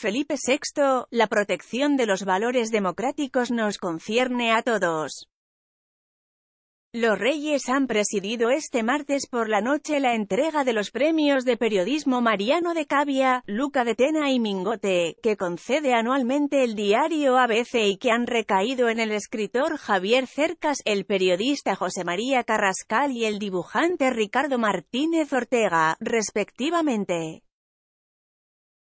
Felipe VI, la protección de los valores democráticos nos concierne a todos. Los Reyes han presidido este martes por la noche la entrega de los premios de periodismo Mariano de Cavia, Luca de Tena y Mingote, que concede anualmente el diario ABC y que han recaído en el escritor Javier Cercas, el periodista José María Carrascal y el dibujante Ricardo Martínez Ortega, respectivamente.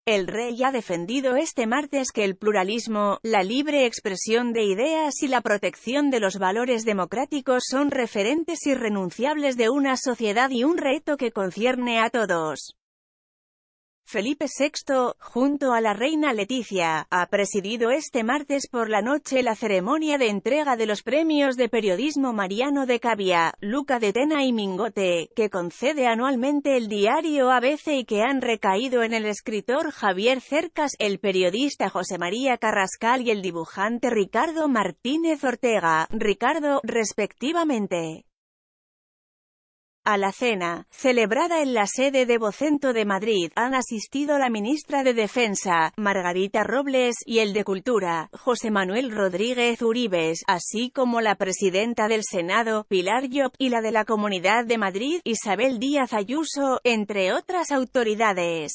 El rey ha defendido este martes que el pluralismo, la libre expresión de ideas y la protección de los valores democráticos son referentes irrenunciables de una sociedad y un reto que concierne a todos. Felipe VI, junto a la reina Leticia, ha presidido este martes por la noche la ceremonia de entrega de los premios de periodismo Mariano de Cavia, Luca de Tena y Mingote, que concede anualmente el diario ABC y que han recaído en el escritor Javier Cercas, el periodista José María Carrascal y el dibujante Ricardo Martínez Ortega, Ricardo, respectivamente. A la cena, celebrada en la sede de Vocento de Madrid, han asistido la ministra de Defensa, Margarita Robles, y el de Cultura, José Manuel Rodríguez Uribes, así como la presidenta del Senado, Pilar Llop, y la de la Comunidad de Madrid, Isabel Díaz Ayuso, entre otras autoridades.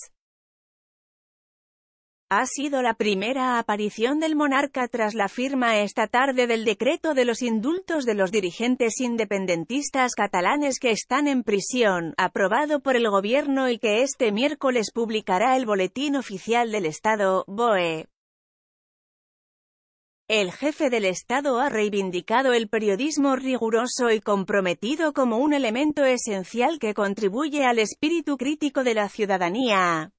Ha sido la primera aparición del monarca tras la firma esta tarde del decreto de los indultos de los dirigentes independentistas catalanes que están en prisión, aprobado por el gobierno y que este miércoles publicará el Boletín Oficial del Estado, BOE. El jefe del Estado ha reivindicado el periodismo riguroso y comprometido como un elemento esencial que contribuye al espíritu crítico de la ciudadanía.